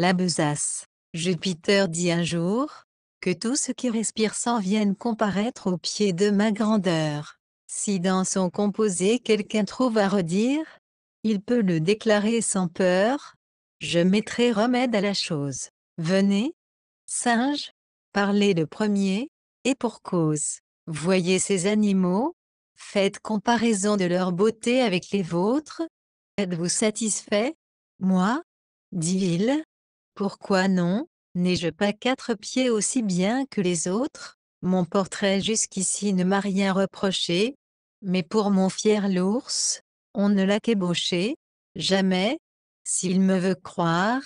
La besace. Jupiter dit un jour, que tout ce qui respire sans vienne comparaître au pied de ma grandeur. Si dans son composé quelqu'un trouve à redire, il peut le déclarer sans peur, je mettrai remède à la chose. Venez, singe, parlez le premier, et pour cause. Voyez ces animaux, faites comparaison de leur beauté avec les vôtres. Êtes-vous satisfait Moi, dit-il, pourquoi non N'ai-je pas quatre pieds aussi bien que les autres Mon portrait jusqu'ici ne m'a rien reproché. Mais pour mon fier l'ours, on ne l'a qu'ébauché. Jamais, s'il me veut croire,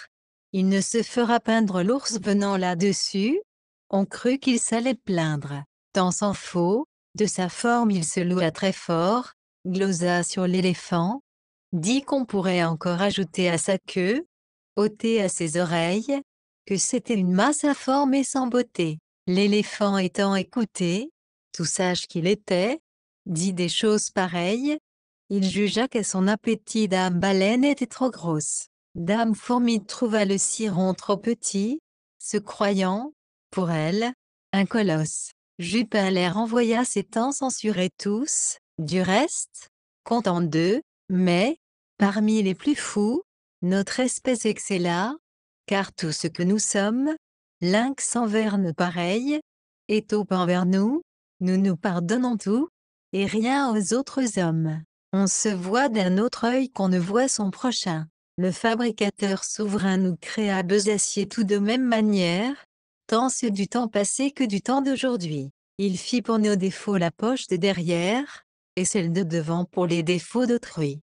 il ne se fera peindre l'ours venant là-dessus. On crut qu'il s'allait plaindre. Tant s'en faut, de sa forme il se loua très fort, glosa sur l'éléphant, dit qu'on pourrait encore ajouter à sa queue, ôté à ses oreilles, que c'était une masse informe et sans beauté. L'éléphant étant écouté, tout sage qu'il était, dit des choses pareilles, il jugea que son appétit d'âme baleine était trop grosse. Dame fourmi trouva le ciron trop petit, se croyant, pour elle, un colosse. Jupin envoya renvoya temps censurés tous, du reste, comptant deux, mais, parmi les plus fous, notre espèce excella, car tout ce que nous sommes, lynx envers nous pareil, et taupe envers nous, nous nous pardonnons tout, et rien aux autres hommes. On se voit d'un autre œil qu'on ne voit son prochain. Le fabricateur souverain nous créa besacier aciers tout de même manière, tant ceux du temps passé que du temps d'aujourd'hui. Il fit pour nos défauts la poche de derrière, et celle de devant pour les défauts d'autrui.